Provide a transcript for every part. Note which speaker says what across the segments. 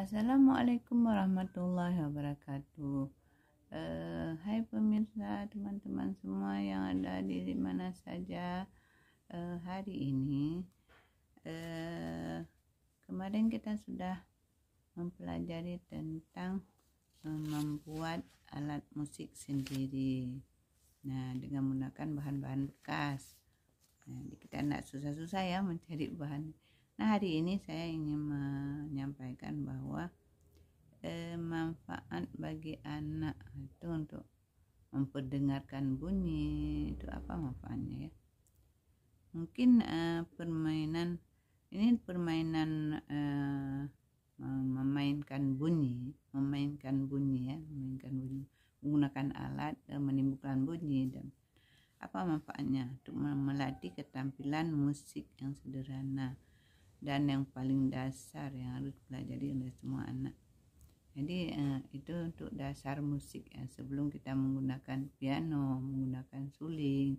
Speaker 1: Assalamualaikum warahmatullahi wabarakatuh. Uh, hai pemirsa, teman-teman semua yang ada di mana saja uh, hari ini. Uh, kemarin kita sudah mempelajari tentang uh, membuat alat musik sendiri. Nah, dengan menggunakan bahan-bahan bekas. Nah, kita tidak susah-susah ya mencari bahan. Nah, hari ini saya ingin sampaikan bahwa eh, manfaat bagi anak itu untuk memperdengarkan bunyi itu apa manfaatnya ya mungkin eh, permainan ini permainan eh, memainkan bunyi memainkan bunyi ya memainkan bunyi menggunakan alat eh, menimbulkan bunyi dan apa manfaatnya untuk melatih ketampilan musik yang sederhana dan yang paling dasar yang harus pelajari oleh semua anak jadi eh, itu untuk dasar musik ya sebelum kita menggunakan piano menggunakan suling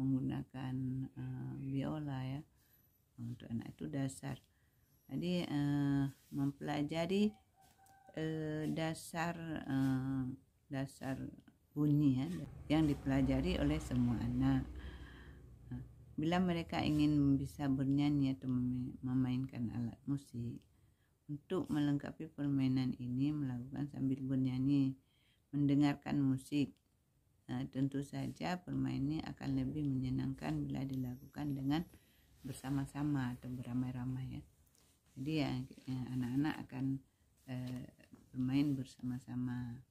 Speaker 1: menggunakan eh, biola ya untuk anak itu dasar jadi eh, mempelajari eh, dasar eh, dasar bunyi ya yang dipelajari oleh semua anak Bila mereka ingin bisa bernyanyi atau memainkan alat musik, untuk melengkapi permainan ini melakukan sambil bernyanyi, mendengarkan musik. Nah, tentu saja permainan akan lebih menyenangkan bila dilakukan dengan bersama-sama atau beramai-ramai ya. Jadi ya, ya anak-anak akan eh, bermain bersama-sama.